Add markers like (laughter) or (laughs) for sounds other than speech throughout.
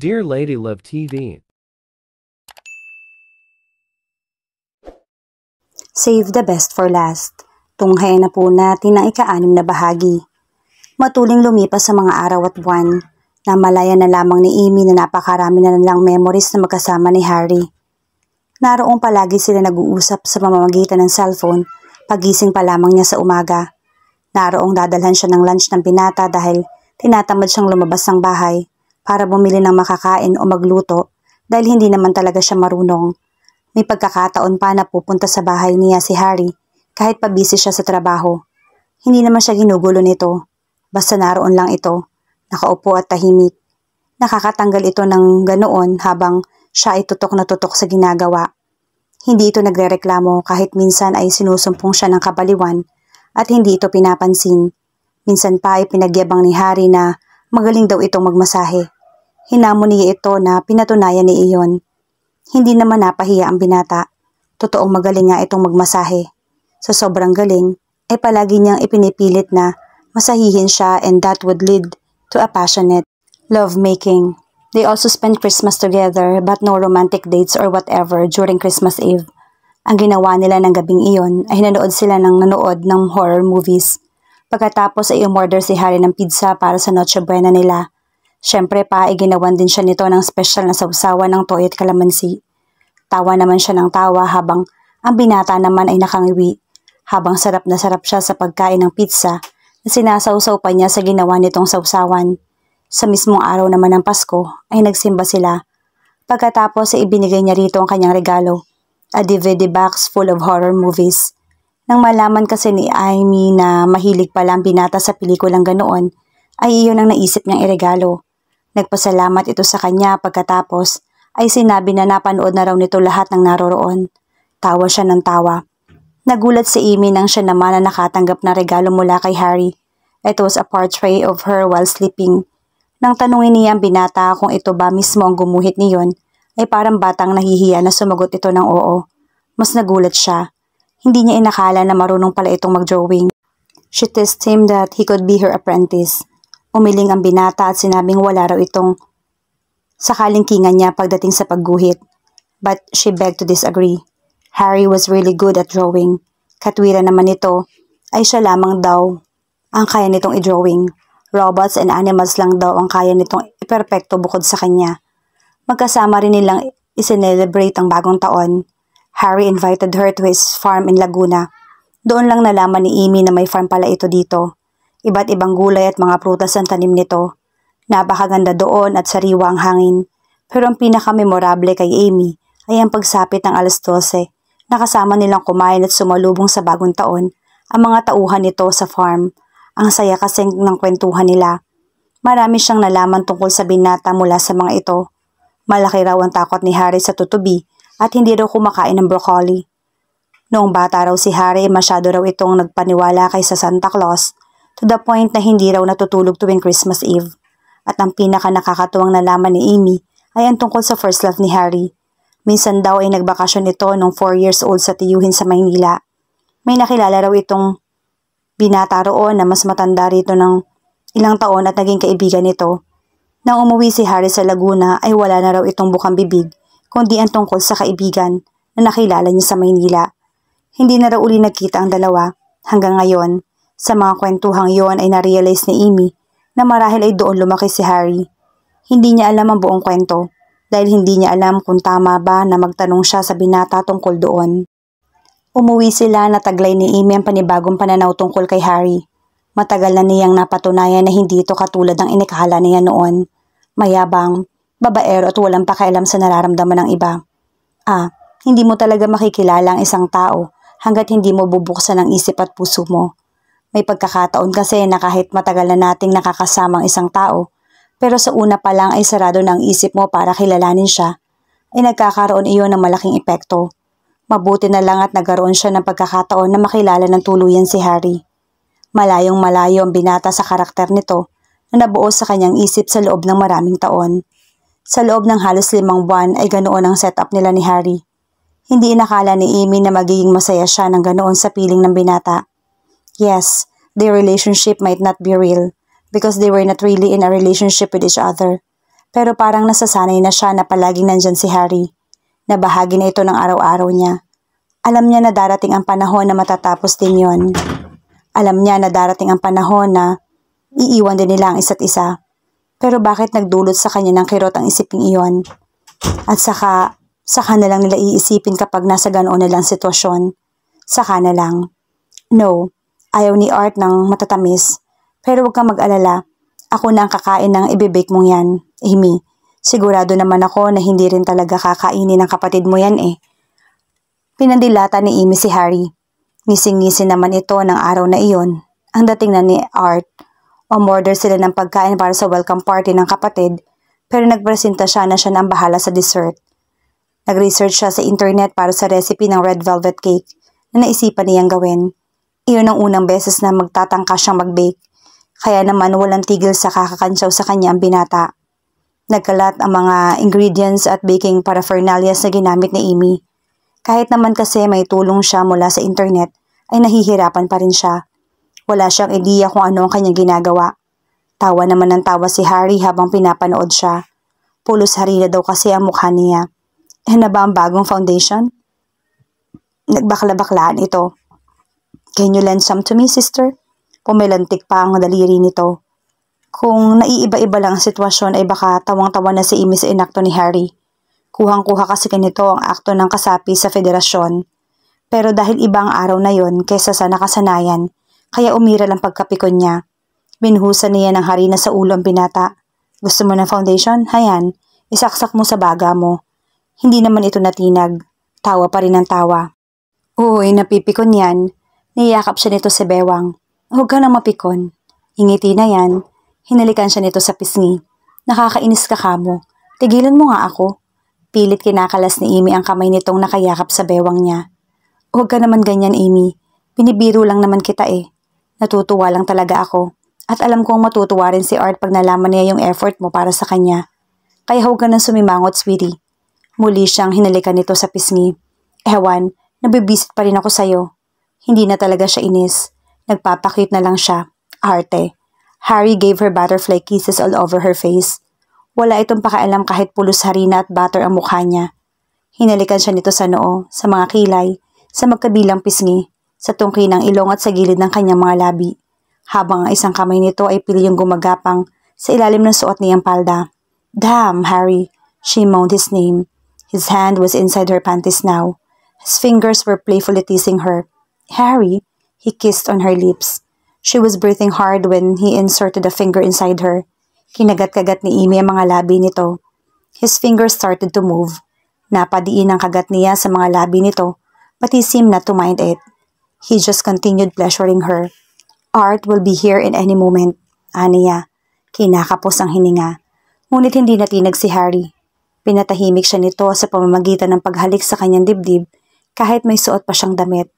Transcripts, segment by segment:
Dear Lady Love TV. Save the best for last. Tunghayan na po natin ang ikaanim na bahagi. Matuling lumipas sa mga araw at buwan. na malaya na lamang ni Amy na napakarami na lang memories na magkasama ni Harry. Naroong palagi sila nag-uusap sa mamamagitan ng cellphone pagising pa lamang niya sa umaga. Naroong dadalhan siya ng lunch ng binata dahil tinatamad siyang lumabas ng bahay para bumili ng makakain o magluto dahil hindi naman talaga siya marunong. May pagkakataon pa na pupunta sa bahay niya si Harry kahit pabisi siya sa trabaho. Hindi naman siya ginugulo nito. Basta naroon lang ito, nakaupo at tahimik. Nakakatanggal ito ng ganoon habang siya ay tutok na tutok sa ginagawa. Hindi ito nagrereklamo kahit minsan ay sinusumpong siya ng kabaliwan at hindi ito pinapansin. Minsan pa ay pinagyabang ni Harry na Magaling daw itong magmasahe. Hinamo niya ito na pinatunayan ni Iyon. Hindi naman napahiya ang binata. Totoong magaling nga itong magmasahe. Sa sobrang galing, ay palagi niyang ipinipilit na masahihin siya and that would lead to a passionate lovemaking. They also spend Christmas together but no romantic dates or whatever during Christmas Eve. Ang ginawa nila ng gabing iyon ay nanood sila ng nanood ng horror movies Pagkatapos ay umorder si Harry ng pizza para sa Noche Buena nila. Siyempre pa ay ginawan din siya nito ng special na sausawan ng toy at kalamansi. Tawa naman siya ng tawa habang ang binata naman ay nakangiwi. Habang sarap na sarap siya sa pagkain ng pizza na sinasawsaw pa niya sa ginawa nitong sausawan. Sa mismong araw naman ng Pasko ay nagsimba sila. Pagkatapos ay ibinigay niya rito ang kanyang regalo, a DVD box full of horror movies. Nang malaman kasi ni Amy na mahilig pala ang binata sa pelikulang ganoon, ay iyon ang naisip niyang iregalo. Nagpasalamat ito sa kanya pagkatapos ay sinabi na napanood na raw nito lahat ng naroroon. Tawa siya ng tawa. Nagulat si Amy nang siya naman na nakatanggap na regalo mula kay Harry. It was a portrait of her while sleeping. Nang tanungin niya ang binata kung ito ba mismo ang gumuhit niyon, ay parang batang nahihiya na sumagot ito ng oo. Mas nagulat siya. Hindi niya inakala na marunong pala itong mag-drawing. She tests him that he could be her apprentice. Umiling ang binata at sinabing wala raw itong sakaling kinga niya pagdating sa pagguhit. But she begged to disagree. Harry was really good at drawing. Katwira naman nito ay siya lamang daw ang kaya nitong i-drawing. Robots and animals lang daw ang kaya nitong iperpekto bukod sa kanya. Magkasama rin nilang isinelebrate ang bagong taon Harry invited her to his farm in Laguna. Doon lang nalaman ni Amy na may farm pala ito dito. Iba't ibang gulay at mga prutas ang tanim nito. Napakaganda doon at sariwa ang hangin. Pero ang pinakamemorable kay Amy ay ang pagsapit ng alas 12 Nakasama nilang kumain at sumalubong sa bagong taon ang mga tauhan nito sa farm. Ang saya kasi ng kwentuhan nila. Marami siyang nalaman tungkol sa binata mula sa mga ito. Malaki raw ang takot ni Harry sa tutubi at hindi daw kumakain ng broccoli. Noong bata raw si Harry, masyado raw itong nagpaniwala kay sa Santa Claus to the point na hindi raw natutulog tuwing Christmas Eve. At ang pinaka nakakatuwang nalaman ni Amy ay ang tungkol sa first love ni Harry. Minsan daw ay nagbakasyon ito nung 4 years old sa tiyuhin sa Maynila. May nakilala raw itong binata roon na mas matanda rito ng ilang taon at naging kaibigan nito. Nang umuwi si Harry sa Laguna ay wala na raw itong bukang bibig kundi ang tungkol sa kaibigan na nakilala niya sa Maynila. Hindi na raw uli nagkita ang dalawa hanggang ngayon. Sa mga kwentuhang yon ay narealize ni Amy na marahil ay doon lumaki si Harry. Hindi niya alam ang buong kwento dahil hindi niya alam kung tama ba na magtanong siya sa binata tungkol doon. Umuwi sila na taglay ni Amy ang panibagong pananaw tungkol kay Harry. Matagal na niyang napatunayan na hindi ito katulad ng inakala niya noon. Mayabang, babaero at walang pakialam sa nararamdaman ng iba. Ah, hindi mo talaga makikilala ang isang tao hanggat hindi mo bubuksan ang isip at puso mo. May pagkakataon kasi na kahit matagal na nating nakakasamang isang tao, pero sa una pa lang ay sarado ng isip mo para kilalanin siya, ay nagkakaroon iyon ng malaking epekto. Mabuti na lang at nagaroon siya ng pagkakataon na makilala ng tuluyan si Harry. Malayong malayo ang binata sa karakter nito na nabuo sa kanyang isip sa loob ng maraming taon. Sa loob ng halos limang buwan ay ganoon ang setup nila ni Harry. Hindi inakala ni Amy na magiging masaya siya ng ganoon sa piling ng binata. Yes, their relationship might not be real because they were not really in a relationship with each other. Pero parang nasasanay na siya na palaging nandyan si Harry, Nabahagi na ito ng araw-araw niya. Alam niya na darating ang panahon na matatapos din yon. Alam niya na darating ang panahon na iiwan din nila ang isa't isa. Pero bakit nagdulot sa kanya ng kirot ang isiping iyon? At saka, saka na lang nila iisipin kapag nasa ganoon na lang sitwasyon. Saka na lang. No, ayaw ni Art ng matatamis. Pero huwag kang mag-alala. Ako na ang kakain ng ibibake mong yan, Amy. Sigurado naman ako na hindi rin talaga kakainin ng kapatid mo yan eh. Pinandilata ni Amy si Harry. Ngising-ngising naman ito ng araw na iyon. Ang dating na ni Art Umorder sila ng pagkain para sa welcome party ng kapatid pero nagpresenta siya na siya na ang bahala sa dessert. Nag-research siya sa internet para sa recipe ng red velvet cake na naisipan niyang gawin. Iyon ang unang beses na magtatangka siyang mag-bake, kaya naman walang tigil sa kakakansaw sa kanya ang binata. Nagkalat ang mga ingredients at baking paraphernalias na ginamit ni Amy. Kahit naman kasi may tulong siya mula sa internet, ay nahihirapan pa rin siya wala siyang ideya kung ano ang kanyang ginagawa. Tawa naman ng tawa si Harry habang pinapanood siya. Pulos harina daw kasi ang mukha niya. Eh na ano ba ang bagong foundation? Nagbakla-baklaan ito. Can you lend some to me, sister? Pumilantik pa ang daliri nito. Kung naiiba-iba lang ang sitwasyon ay baka tawang-tawa na si Amy sa inakto ni Harry. Kuhang-kuha kasi ganito ang akto ng kasapi sa federasyon. Pero dahil ibang araw na yon kaysa sa nakasanayan, kaya umira lang pagkapikon niya. Binhusan niya ng harina sa ulo ang binata. Gusto mo ng foundation? Hayan, isaksak mo sa baga mo. Hindi naman ito natinag. Tawa pa rin ang tawa. Uy, napipikon yan. Niyakap siya nito si Bewang. Huwag ka nang mapikon. Ingiti na yan. Hinalikan siya nito sa pisngi. Nakakainis ka kamo. Tigilan mo nga ako. Pilit kinakalas ni Amy ang kamay nitong nakayakap sa bewang niya. Huwag ka naman ganyan, Amy. Binibiro lang naman kita eh. Natutuwa lang talaga ako. At alam kong matutuwa rin si Art pag nalaman niya yung effort mo para sa kanya. Kaya huwag ka nang sumimangot, sweetie. Muli siyang hinalikan nito sa pisngi. Ewan, nabibisit pa rin ako sa'yo. Hindi na talaga siya inis. Nagpapakit na lang siya. Arte. Harry gave her butterfly kisses all over her face. Wala itong pakaalam kahit pulos harina at butter ang mukha niya. Hinalikan siya nito sa noo, sa mga kilay, sa magkabilang pisngi sa tungki ng ilong at sa gilid ng kanyang mga labi, habang ang isang kamay nito ay pilyong gumagapang sa ilalim ng suot niyang palda. Damn, Harry, she moaned his name. His hand was inside her panties now. His fingers were playfully teasing her. Harry, he kissed on her lips. She was breathing hard when he inserted a finger inside her. Kinagat-kagat ni Amy ang mga labi nito. His fingers started to move. Napadiin ang kagat niya sa mga labi nito, but he seemed not to mind it. He just continued pleasuring her. Art will be here in any moment, aniya. Kinakapos ang hininga. Ngunit hindi natinag si Harry. Pinatahimik siya nito sa pamamagitan ng paghalik sa kanyang dibdib kahit may suot pa siyang damit.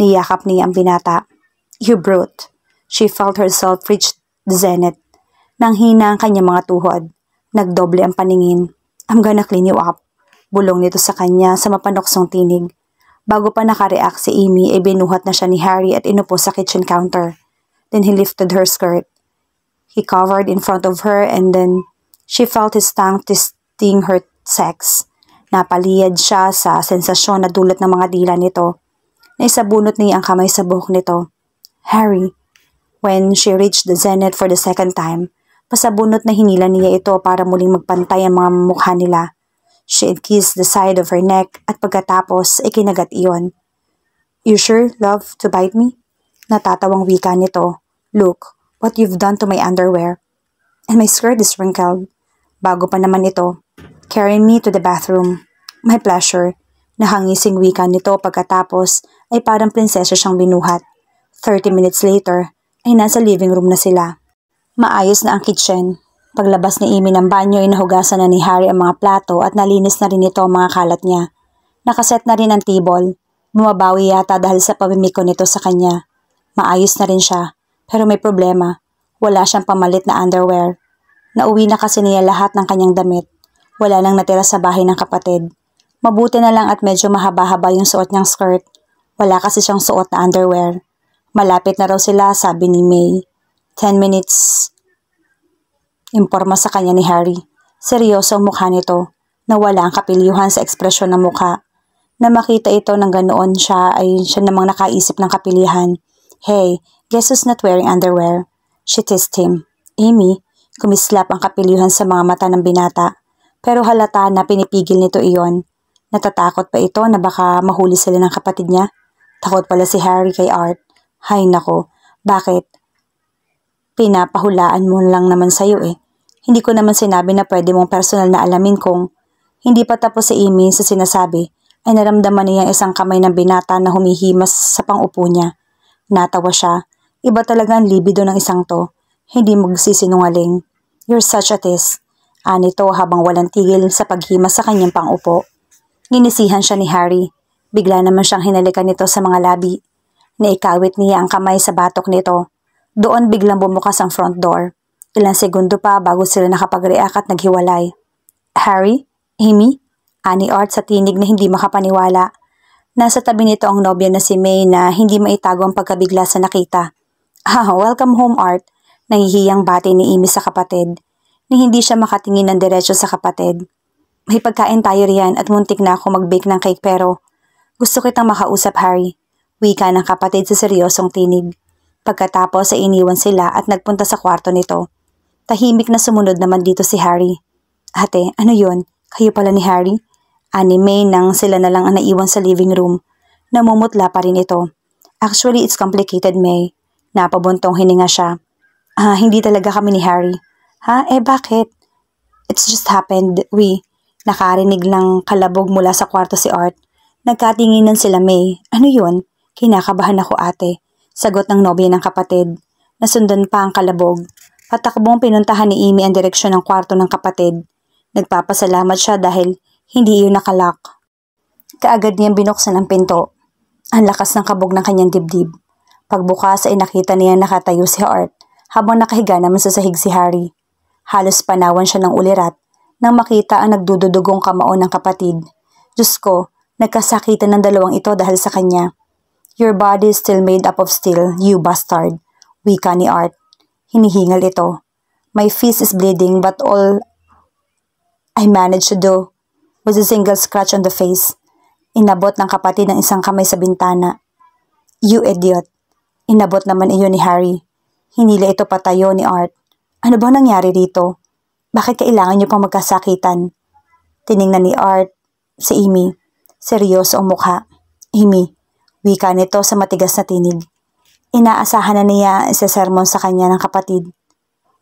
Niyakap niya ang binata. You brute. She felt herself reach the zenith. Nang hina ang kanyang mga tuhod. Nagdoble ang paningin. I'm gonna clean you up. Bulong nito sa kanya sa mapanoksong tinig. Bago pa nakareact si Amy ay binuhat na siya ni Harry at inupo sa kitchen counter. Then he lifted her skirt. He covered in front of her and then she felt his tongue testing her sex. Napaliyad siya sa sensasyon na dulot ng mga dila nito. Naisabunot niya ang kamay sa buhok nito. Harry, when she reached the zenith for the second time, pasabunot na hinila niya ito para muling magpantay ang mga mukha nila. She had kissed the side of her neck at pagkatapos ay kinagat iyon. You sure, love, to bite me? Natatawang wika nito. Look, what you've done to my underwear. And my skirt is wrinkled. Bago pa naman ito. Carry me to the bathroom. My pleasure. Nahangising wika nito pagkatapos ay parang prinsesa siyang binuhat. 30 minutes later ay nasa living room na sila. Maayos na ang kitchen Paglabas ni Amy ng banyo, inahugasan na ni Harry ang mga plato at nalinis na rin ito ang mga kalat niya. Nakaset na rin ang table. Mumabawi yata dahil sa pamimiko nito sa kanya. Maayos na rin siya, pero may problema. Wala siyang pamalit na underwear. Nauwi na kasi niya lahat ng kanyang damit. Wala nang natira sa bahay ng kapatid. Mabuti na lang at medyo mahaba-haba yung suot niyang skirt. Wala kasi siyang suot na underwear. Malapit na raw sila, sabi ni May. 10 minutes. Imporma sa kanya ni Harry. Seryoso ang mukha nito, Nawala ang kapilyuhan sa ekspresyon ng mukha. Na makita ito ng ganoon siya ay siya namang nakaisip ng kapilihan. Hey, guess who's not wearing underwear? She teased him. Amy, kumislap ang kapilyuhan sa mga mata ng binata. Pero halata na pinipigil nito iyon. Natatakot pa ito na baka mahuli sila ng kapatid niya. Takot pala si Harry kay Art. Hay nako, bakit? Pinapahulaan mo lang naman sa'yo eh. Hindi ko naman sinabi na pwede mong personal na alamin kung hindi pa tapos si Amy sa sinasabi ay naramdaman niya isang kamay ng binata na humihimas sa pangupo niya. Natawa siya. Iba talaga ang libido ng isang to. Hindi magsisinungaling. You're such a test. Anito habang walang tigil sa paghimas sa kanyang pangupo. Ginisihan siya ni Harry. Bigla naman siyang hinalikan nito sa mga labi. Naikawit niya ang kamay sa batok nito. Doon biglang bumukas ang front door. Ilang segundo pa bago sila nakapag-react at naghiwalay. Harry, Amy, ani Art sa tinig na hindi makapaniwala. Nasa tabi nito ang nobya na si May na hindi maitago ang pagkabigla sa nakita. (laughs) Ah, welcome home Art, nahihiyang bati ni Amy sa kapatid. Ni hindi siya makatingin ng diretsyo sa kapatid. May pagkain tayo riyan at muntik na ako mag-bake ng cake pero gusto kitang makausap Harry. Wika ng kapatid sa seryosong tinig. Pagkatapos ay iniwan sila at nagpunta sa kwarto nito. Tahimik na sumunod naman dito si Harry. Ate, ano yun? Kayo pala ni Harry? Ani May nang sila na lang ang naiwan sa living room. Namumutla pa rin ito. Actually, it's complicated, May. Napabuntong hininga siya. Ah, hindi talaga kami ni Harry. Ha? Eh, bakit? It's just happened. We, nakarinig lang kalabog mula sa kwarto si Art. Nagkatinginan sila, May. Ano yun? Kinakabahan ako, ate. Sagot ng nobya ng kapatid. Nasundan pa ang kalabog. Patakbong pinuntahan ni Amy ang direksyon ng kwarto ng kapatid. Nagpapasalamat siya dahil hindi iyon nakalak. Kaagad niyang binuksan ang pinto. Ang lakas ng kabog ng kanyang dibdib. Pagbukas ay nakita niya nakatayo si Art habang nakahiga naman sa sahig si Harry. Halos panawan siya ng ulirat nang makita ang nagdududugong kamao ng kapatid. Diyos ko, nagkasakitan ng dalawang ito dahil sa kanya. Your body is still made up of steel, you bastard. Wika ni Art. Hinihingal ito. My face is bleeding but all I managed to do was a single scratch on the face. Inabot ng kapatid ng isang kamay sa bintana. You idiot. Inabot naman iyon ni Harry. Hinila ito patayo ni Art. Ano ba nangyari dito? Bakit kailangan niyo pang magkasakitan? Tiningnan ni Art si Amy. Seryoso ang mukha. Amy, Wika nito sa matigas na tinig. Inaasahan na niya sa sermon sa kanya ng kapatid.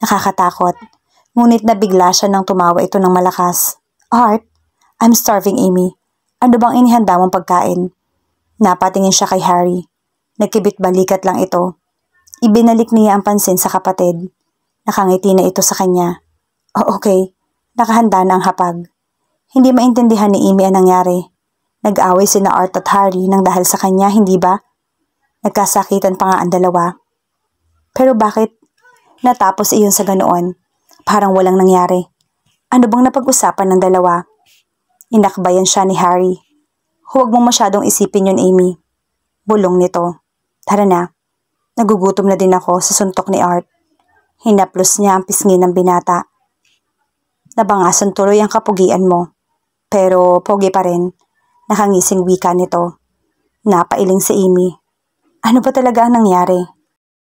Nakakatakot. Ngunit nabigla siya nang tumawa ito ng malakas. Art, I'm starving Amy. Ano bang inihanda mong pagkain? Napatingin siya kay Harry. Nagkibit balikat lang ito. Ibinalik niya ang pansin sa kapatid. Nakangiti na ito sa kanya. Oh, okay. Nakahanda na ang hapag. Hindi maintindihan ni Amy ang nangyari Nag-away si na Art at Harry nang dahil sa kanya, hindi ba? Nagkasakitan pa nga ang dalawa. Pero bakit natapos iyon sa ganoon? Parang walang nangyari. Ano bang napag-usapan ng dalawa? Inakbayan siya ni Harry. Huwag mo masyadong isipin yun, Amy. Bulong nito. Tara na. Nagugutom na din ako sa suntok ni Art. Hinaplos niya ang pisngi ng binata. Nabangasan tuloy ang kapugian mo. Pero pogi pa rin. Nakangising wika nito. Napailing si Amy. Ano ba talaga ang nangyari?